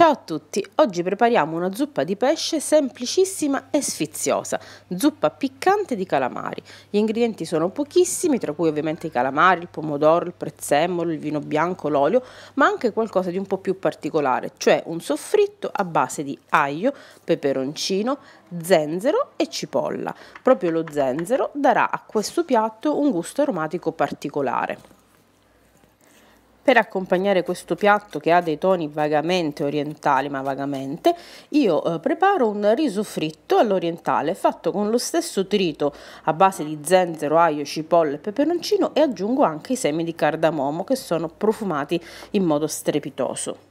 Ciao a tutti, oggi prepariamo una zuppa di pesce semplicissima e sfiziosa, zuppa piccante di calamari. Gli ingredienti sono pochissimi, tra cui ovviamente i calamari, il pomodoro, il prezzemolo, il vino bianco, l'olio, ma anche qualcosa di un po' più particolare, cioè un soffritto a base di aglio, peperoncino, zenzero e cipolla. Proprio lo zenzero darà a questo piatto un gusto aromatico particolare. Per accompagnare questo piatto che ha dei toni vagamente orientali, ma vagamente, io eh, preparo un riso fritto all'orientale fatto con lo stesso trito a base di zenzero, aglio, cipolla e peperoncino e aggiungo anche i semi di cardamomo che sono profumati in modo strepitoso.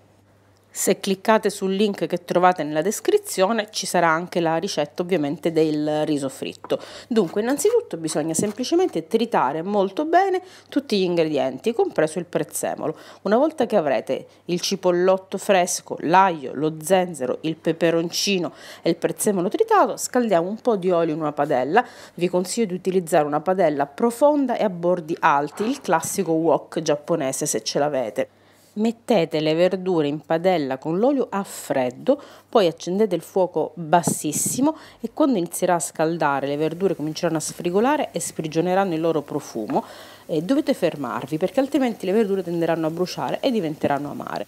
Se cliccate sul link che trovate nella descrizione ci sarà anche la ricetta ovviamente del riso fritto. Dunque innanzitutto bisogna semplicemente tritare molto bene tutti gli ingredienti, compreso il prezzemolo. Una volta che avrete il cipollotto fresco, l'aglio, lo zenzero, il peperoncino e il prezzemolo tritato, scaldiamo un po' di olio in una padella. Vi consiglio di utilizzare una padella profonda e a bordi alti, il classico wok giapponese se ce l'avete mettete le verdure in padella con l'olio a freddo, poi accendete il fuoco bassissimo e quando inizierà a scaldare le verdure cominceranno a sfrigolare e sprigioneranno il loro profumo, eh, dovete fermarvi perché altrimenti le verdure tenderanno a bruciare e diventeranno amare.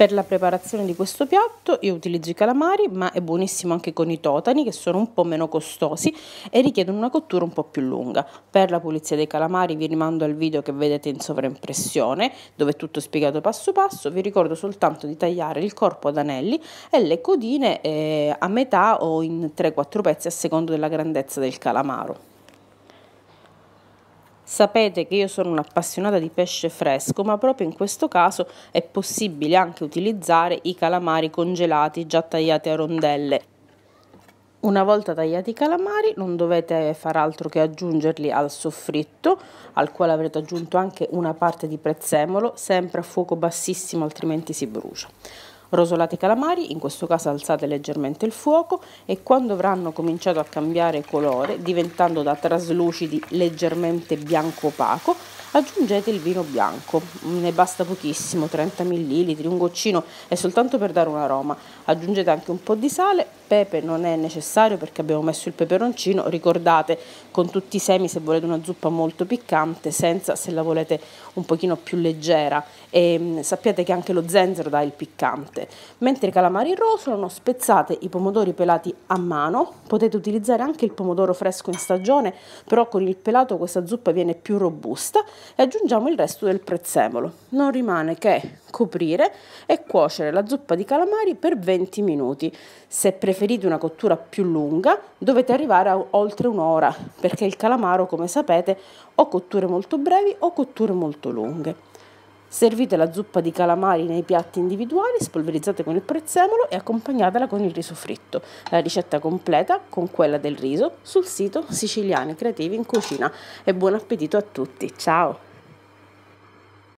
Per la preparazione di questo piatto io utilizzo i calamari, ma è buonissimo anche con i totani che sono un po' meno costosi e richiedono una cottura un po' più lunga. Per la pulizia dei calamari vi rimando al video che vedete in sovraimpressione, dove è tutto spiegato passo passo. Vi ricordo soltanto di tagliare il corpo ad anelli e le codine eh, a metà o in 3-4 pezzi a secondo della grandezza del calamaro. Sapete che io sono un'appassionata di pesce fresco, ma proprio in questo caso è possibile anche utilizzare i calamari congelati già tagliati a rondelle. Una volta tagliati i calamari non dovete far altro che aggiungerli al soffritto, al quale avrete aggiunto anche una parte di prezzemolo, sempre a fuoco bassissimo altrimenti si brucia. Rosolate i calamari, in questo caso alzate leggermente il fuoco e quando avranno cominciato a cambiare colore, diventando da traslucidi leggermente bianco opaco, aggiungete il vino bianco, ne basta pochissimo, 30 ml, un goccino è soltanto per dare un aroma. Aggiungete anche un po' di sale, pepe non è necessario perché abbiamo messo il peperoncino, ricordate con tutti i semi se volete una zuppa molto piccante, senza se la volete un pochino più leggera e ehm, sappiate che anche lo zenzero dà il piccante crude. Mentre i calamari rosolano, spezzate i pomodori pelati a mano, potete utilizzare anche il pomodoro fresco in stagione, però con il pelato questa zuppa viene più robusta e aggiungiamo il resto del prezzemolo. Non rimane che coprire e cuocere la zuppa di calamari per 20 minuti. Se preferite una cottura più lunga, dovete arrivare a oltre un'ora, perché il calamaro, come sapete, o cotture molto brevi o cotture molto lunghe. Servite la zuppa di calamari nei piatti individuali, spolverizzate con il prezzemolo e accompagnatela con il riso fritto. La ricetta completa con quella del riso sul sito Siciliani Creativi in Cucina. E buon appetito a tutti, ciao!